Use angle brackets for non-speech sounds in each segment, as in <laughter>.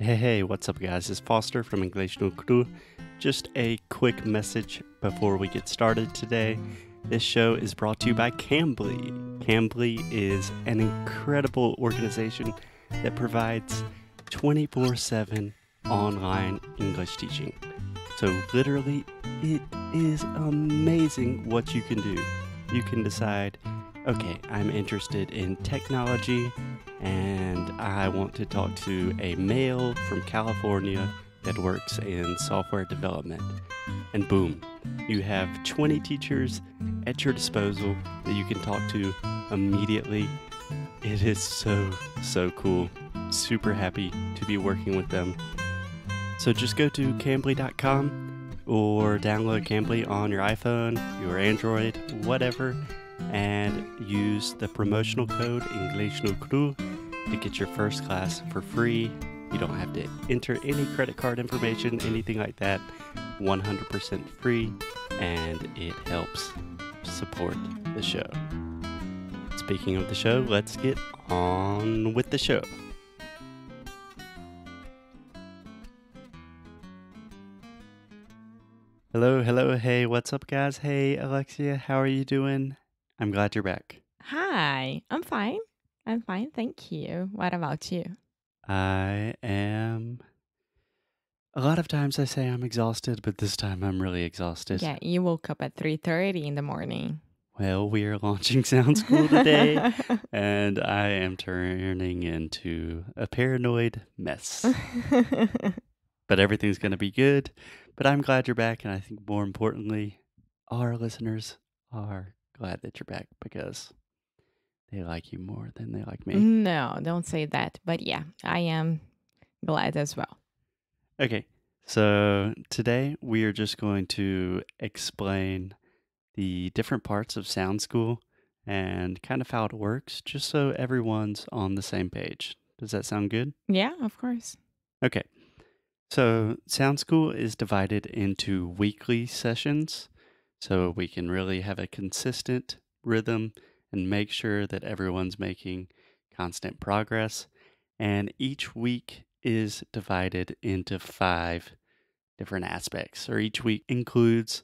Hey, hey, what's up, guys? It's Foster from English No Crew. Just a quick message before we get started today. This show is brought to you by Cambly. Cambly is an incredible organization that provides 24 7 online English teaching. So, literally, it is amazing what you can do. You can decide okay, I'm interested in technology and I want to talk to a male from California that works in software development. And boom, you have 20 teachers at your disposal that you can talk to immediately. It is so, so cool. Super happy to be working with them. So just go to cambly.com or download Cambly on your iPhone, your Android, whatever and use the promotional code English to get your first class for free. You don't have to enter any credit card information, anything like that. 100% free, and it helps support the show. Speaking of the show, let's get on with the show. Hello, hello, hey, what's up, guys? Hey, Alexia, how are you doing? I'm glad you're back. Hi, I'm fine. I'm fine, thank you. What about you? I am. A lot of times I say I'm exhausted, but this time I'm really exhausted. Yeah, you woke up at 3:30 in the morning. Well, we are launching <laughs> Sound School today, <laughs> and I am turning into a paranoid mess. <laughs> but everything's going to be good. But I'm glad you're back, and I think more importantly, our listeners are glad that you're back because they like you more than they like me. No, don't say that. But yeah, I am glad as well. Okay. So today we are just going to explain the different parts of Sound School and kind of how it works, just so everyone's on the same page. Does that sound good? Yeah, of course. Okay. So Sound School is divided into weekly sessions so we can really have a consistent rhythm and make sure that everyone's making constant progress. And each week is divided into five different aspects, or each week includes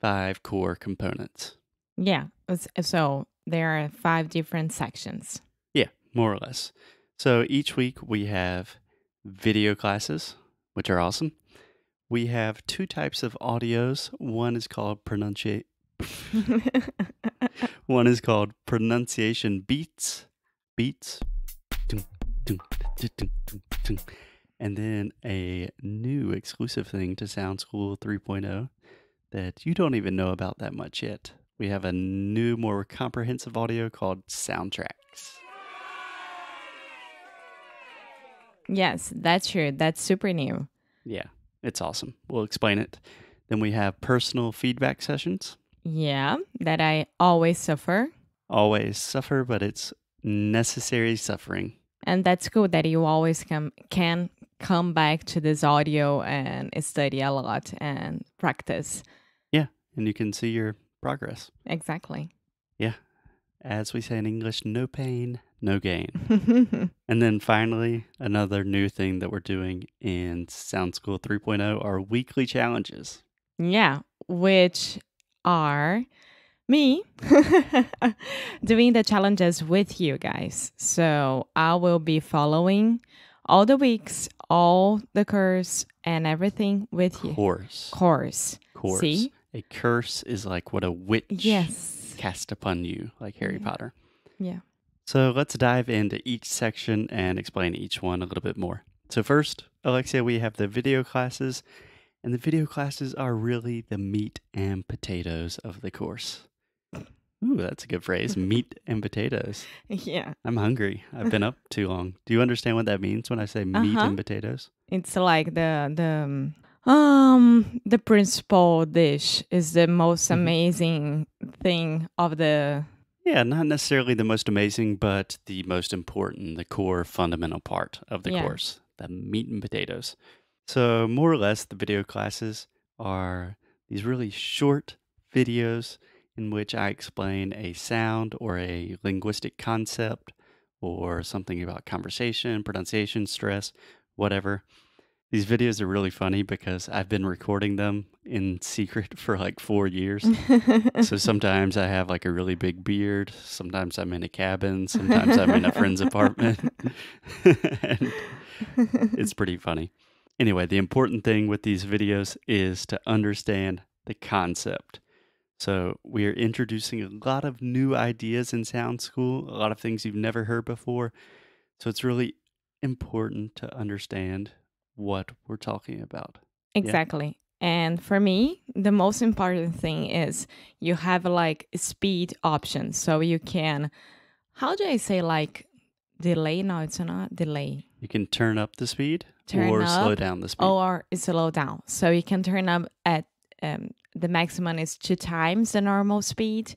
five core components. Yeah. Uh, so there are five different sections. Yeah, more or less. So each week we have video classes, which are awesome we have two types of audios. One is called pronunciate. <laughs> One is called pronunciation beats, beats, and then a new exclusive thing to Sound School 3.0 that you don't even know about that much yet. We have a new, more comprehensive audio called soundtracks. Yes, that's true. That's super new. Yeah. It's awesome. We'll explain it. Then we have personal feedback sessions. Yeah, that I always suffer. Always suffer, but it's necessary suffering. And that's cool that you always come can come back to this audio and study a lot and practice. Yeah, and you can see your progress. Exactly. Yeah. As we say in English, no pain, no gain. <laughs> and then finally, another new thing that we're doing in Sound School 3.0 are weekly challenges. Yeah, which are me <laughs> doing the challenges with you guys. So I will be following all the weeks, all the curse and everything with course. you. Course. Course. Course. See? A curse is like what a witch yes. cast upon you, like Harry yeah. Potter. Yeah. So let's dive into each section and explain each one a little bit more. So first, Alexia, we have the video classes, and the video classes are really the meat and potatoes of the course. Ooh, that's a good phrase. <laughs> Meat and potatoes. Yeah. I'm hungry. I've been up <laughs> too long. Do you understand what that means when I say meat uh -huh. and potatoes? It's like the the um the principal dish is the most mm-hmm. amazing thing of the yeah, not necessarily the most amazing, but the most important, the core fundamental part of the yeah. course, the meat and potatoes. So, more or less, the video classes are these really short videos in which I explain a sound or a linguistic concept or something about conversation, pronunciation, stress, whatever. These videos are really funny because I've been recording them in secret <laughs> for like four years. so <laughs> sometimes I have like a really big beard. Sometimes I'm in a cabin. Sometimes I'm in a friend's apartment. <laughs> it's pretty funny. Anyway, the important thing with these videos is to understand the concept. So we are introducing a lot of new ideas in sound school, a lot of things you've never heard before. So it's really important to understand what we're talking about. Exactly. Yeah? And for me, the most important thing is you have like speed options. So you can, how do I say, like delay? No, it's not delay. You can turn up the speed turn or up, slow down the speed. Or slow down. So you can turn up at um, the maximum is two times the normal speed,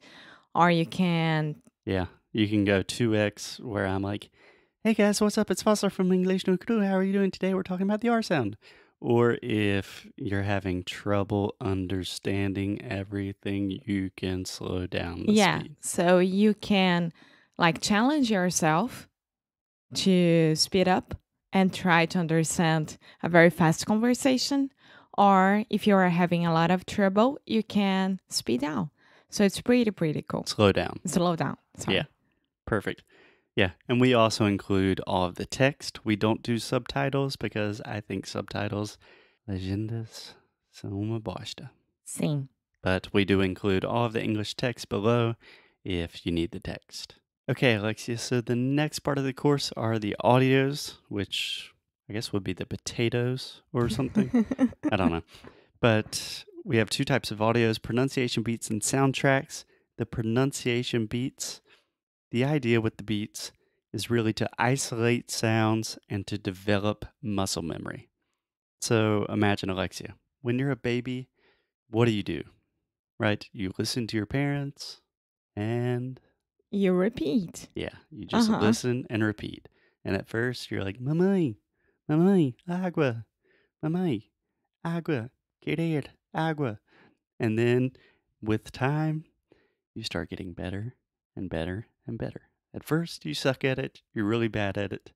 or you can. Yeah, you can go 2x where I'm like, hey guys, what's up? It's Foster from English No Crew. How are you doing today? We're talking about the R sound. Or if you're having trouble understanding everything, you can slow down the yeah, speed. So you can like challenge yourself to speed up and try to understand a very fast conversation. Or if you are having a lot of trouble, you can speed down. So it's pretty, pretty cool. Slow down. Slow down. Sorry. Yeah. Perfect. Yeah, and we also include all of the text. We don't do subtitles because I think subtitles, legendas, são uma bosta. But we do include all of the English text below if you need the text. Okay, Alexia, so the next part of the course are the audios, which I guess would be the potatoes or something. I don't know. But we have two types of audios pronunciation beats and soundtracks. The pronunciation beats the idea with the beats is really to isolate sounds and to develop muscle memory. So imagine Alexia. When you're a baby, what do you do? Right? You listen to your parents and you repeat. Yeah, you just uh -huh. listen and repeat. And at first, you're like, "mami, mami, água, mami, água, querer, água." And then with time, you start getting better and better and better. At first, you suck at it, you're really bad at it,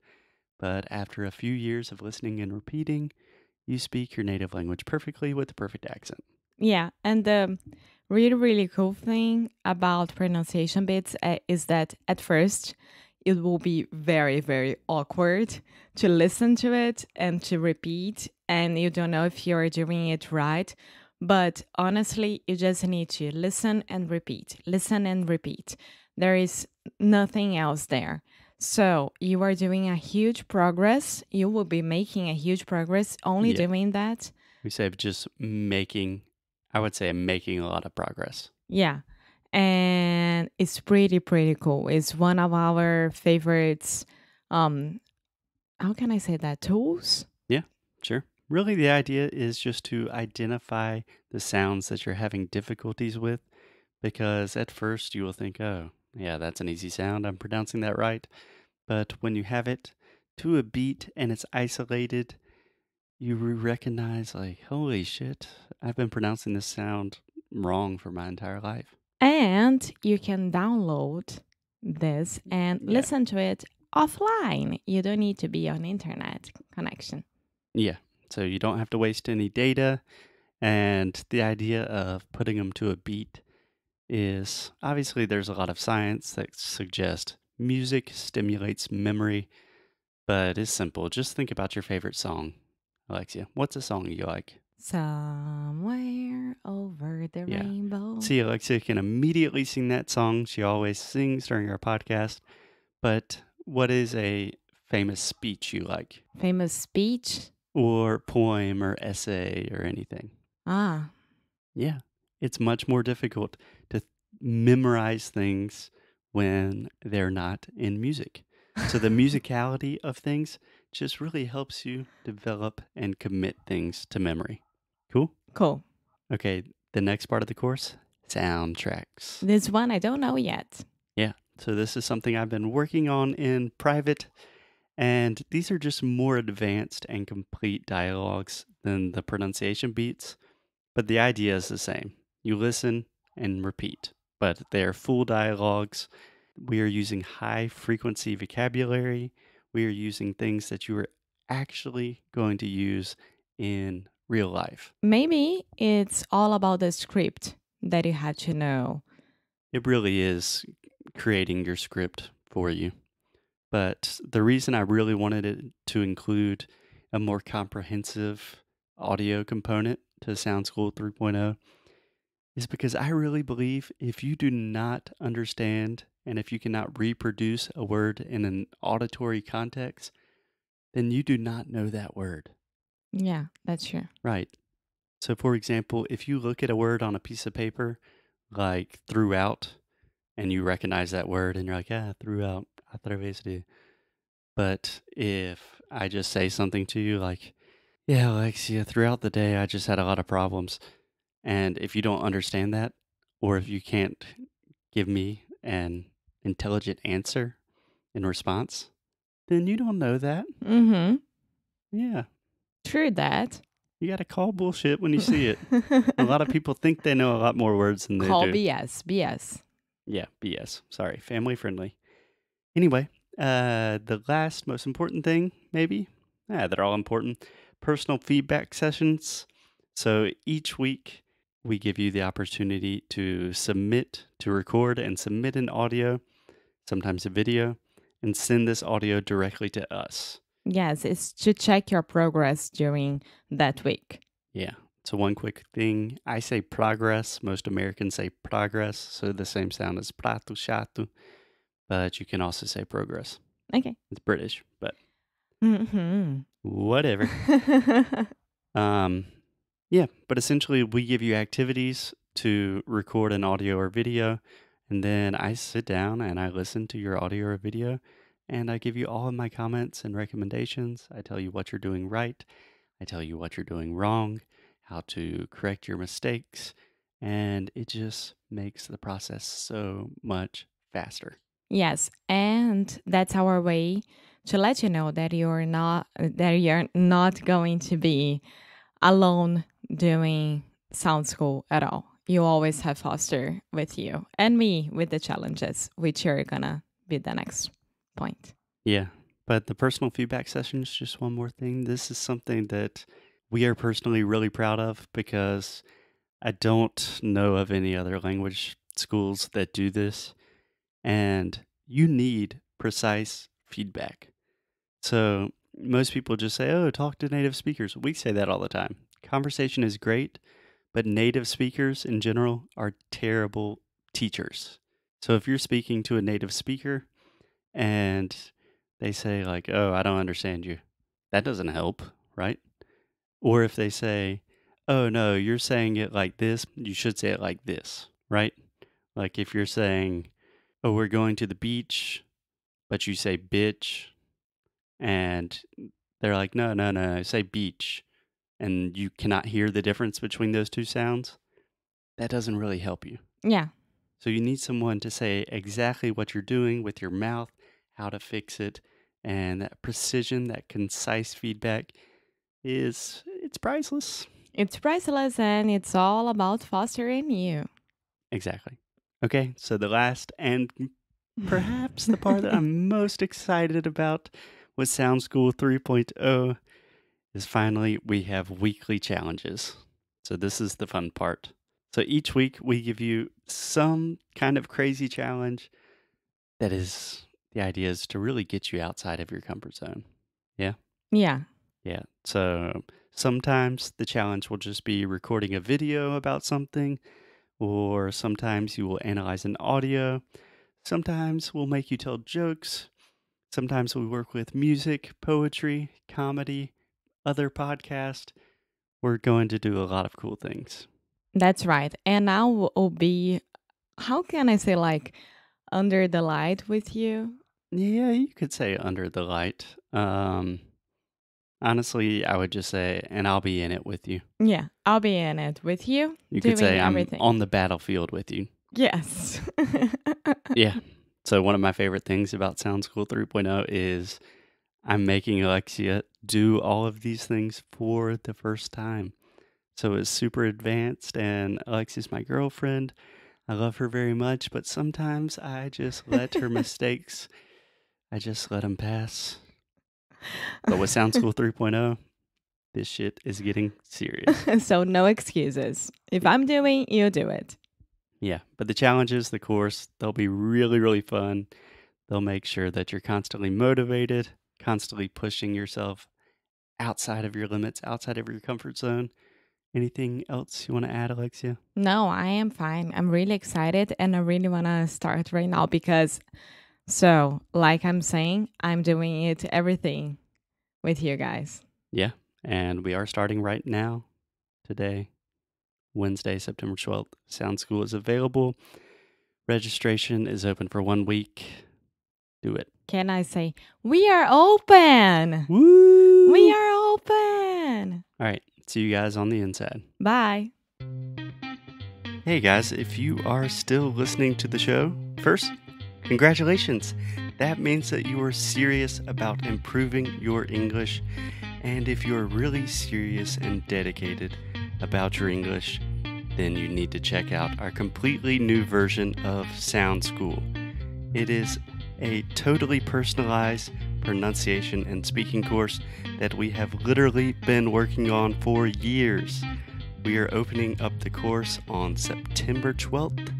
but after a few years of listening and repeating, you speak your native language perfectly with the perfect accent. Yeah, and the really, really cool thing about pronunciation bits eh, is that at first, it will be very, very awkward to listen to it and to repeat, and you don't know if you're doing it right. But honestly, you just need to listen and repeat, listen and repeat. There is nothing else there. So you are doing a huge progress. You will be making a huge progress only yeah. doing that. We say just making, I would say making a lot of progress. Yeah. And it's pretty, pretty cool. It's one of our favorites. Um, how can I say that? Tools? Yeah, sure. Really, the idea is just to identify the sounds that you're having difficulties with because at first you will think, oh, yeah, that's an easy sound. I'm pronouncing that right. But when you have it to a beat and it's isolated, you recognize, like, holy shit, I've been pronouncing this sound wrong for my entire life. And you can download this and yeah. listen to it offline. You don't need to be on internet connection. Yeah. So you don't have to waste any data. And the idea of putting them to a beat is obviously there's a lot of science that suggests music stimulates memory, but it's simple. Just think about your favorite song, Alexia. What's a song you like? Somewhere over the yeah. rainbow. See, Alexia can immediately sing that song. She always sings during our podcast. But what is a famous speech you like? Famous speech? Or poem or essay or anything. Ah. Yeah it's much more difficult to memorize things when they're not in music. So the <laughs> musicality of things just really helps you develop and commit things to memory. Cool? Cool. Okay, the next part of the course soundtracks. This one I don't know yet. Yeah, so this is something I've been working on in private. And these are just more advanced and complete dialogues than the pronunciation beats, but the idea is the same. You listen and repeat, but they are full dialogues. We are using high frequency vocabulary. We are using things that you are actually going to use in real life. Maybe it's all about the script that you had to know. It really is creating your script for you. But the reason I really wanted it to include a more comprehensive audio component to Sound School 3.0 is because I really believe if you do not understand and if you cannot reproduce a word in an auditory context, then you do not know that word. Yeah, that's true. Right. So, for example, if you look at a word on a piece of paper, like throughout, and you recognize that word and you're like, yeah, throughout, a través de. But if I just say something to you like, yeah, Alexia, throughout the day, I just had a lot of problems and if you don't understand that, or if you can't give me an intelligent answer in response, then you don't know that. Mm-hmm. Yeah. True that. You got to call bullshit when you see it. a <laughs> lot of people think they know a lot more words than they do. Call BS. BS. Yeah, BS. Sorry, family friendly. Anyway, uh, the last most important thing, maybe. Yeah, they're all important. Personal feedback sessions. So each week, we give you the opportunity to submit, to record and submit an audio, sometimes a video, and send this audio directly to us. Yes, it's to check your progress during that week. Yeah. So, one quick thing I say progress. Most Americans say progress. So, the same sound as prato, chato, but you can also say progress. Okay. It's British, but mm -hmm. whatever. <laughs> um, yeah, but essentially, we give you activities to record an audio or video, and then I sit down and I listen to your audio or video, and I give you all of my comments and recommendations. I tell you what you're doing right, I tell you what you're doing wrong, how to correct your mistakes, and it just makes the process so much faster. Yes, and that's our way to let you know that you're not that you're not going to be alone doing sound school at all. You always have Foster with you and me with the challenges, which are gonna be the next point. Yeah. But the personal feedback session is just one more thing. This is something that we are personally really proud of because I don't know of any other language schools that do this. And you need precise feedback. So most people just say, oh, talk to native speakers. We say that all the time. Conversation is great, but native speakers in general are terrible teachers. So if you're speaking to a native speaker and they say, like, oh, I don't understand you, that doesn't help, right? Or if they say, oh, no, you're saying it like this, you should say it like this, right? Like if you're saying, oh, we're going to the beach, but you say bitch, and they're like, no, no, no, say beach and you cannot hear the difference between those two sounds, that doesn't really help you. Yeah. So you need someone to say exactly what you're doing with your mouth, how to fix it, and that precision, that concise feedback is it's priceless. It's priceless and it's all about fostering you. Exactly. Okay, so the last and perhaps the part that <laughs> I'm most excited about was Sound School 3.0 is finally we have weekly challenges. So this is the fun part. So each week we give you some kind of crazy challenge that is the idea is to really get you outside of your comfort zone. Yeah. Yeah. Yeah. So sometimes the challenge will just be recording a video about something, or sometimes you will analyze an audio. Sometimes we'll make you tell jokes. Sometimes we work with music, poetry, comedy, other podcast, we're going to do a lot of cool things. That's right. And I will be, how can I say, like, under the light with you? Yeah, you could say under the light. Um, honestly, I would just say, and I'll be in it with you. Yeah, I'll be in it with you. You could say everything. I'm on the battlefield with you. Yes. <laughs> yeah. So one of my favorite things about Sound School 3.0 is I'm making Alexia do all of these things for the first time. So it's super advanced, and Alexia's my girlfriend. I love her very much, but sometimes I just let her <laughs> mistakes, I just let them pass. But with Sound School <laughs> 3.0, this shit is getting serious. <laughs> so no excuses. If I'm doing, you do it. Yeah, but the challenges, the course, they'll be really, really fun. They'll make sure that you're constantly motivated constantly pushing yourself outside of your limits, outside of your comfort zone. Anything else you want to add, Alexia? No, I am fine. I'm really excited and I really want to start right now because, so, like I'm saying, I'm doing it everything with you guys. Yeah. And we are starting right now, today, Wednesday, September 12th. Sound School is available. Registration is open for one week. Do it can I say, we are open? Woo! We are open. All right. See you guys on the inside. Bye. Hey guys, if you are still listening to the show, first, congratulations. That means that you are serious about improving your English. And if you're really serious and dedicated about your English, then you need to check out our completely new version of Sound School. It is a totally personalized pronunciation and speaking course that we have literally been working on for years. We are opening up the course on September 12th,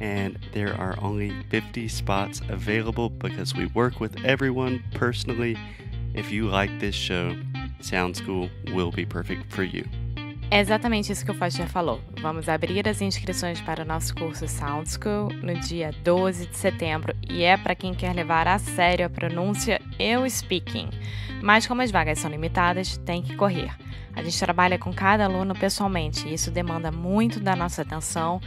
and there are only 50 spots available because we work with everyone personally. If you like this show, Sound School will be perfect for you. É exatamente isso que o Foster falou. Vamos abrir as inscrições para o nosso curso Sound School no dia 12 de setembro e é para quem quer levar a sério a pronúncia e o speaking. Mas como as vagas são limitadas, tem que correr. A gente trabalha com cada aluno pessoalmente, e isso demanda muito da nossa atenção,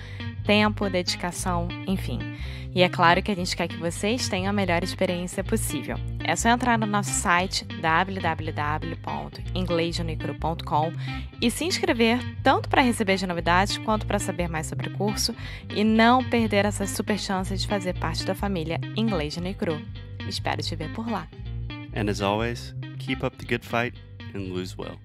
tempo, dedicação, enfim. E é claro que a gente quer que vocês tenham a melhor experiência possível. É só entrar no nosso site www.inglesjonicro.com e se inscrever tanto para receber de novidades quanto para saber mais sobre o curso e não perder essa super chance de fazer parte da família Inglês de Nicru. Espero te ver por lá. And as always, keep up the good fight and lose well.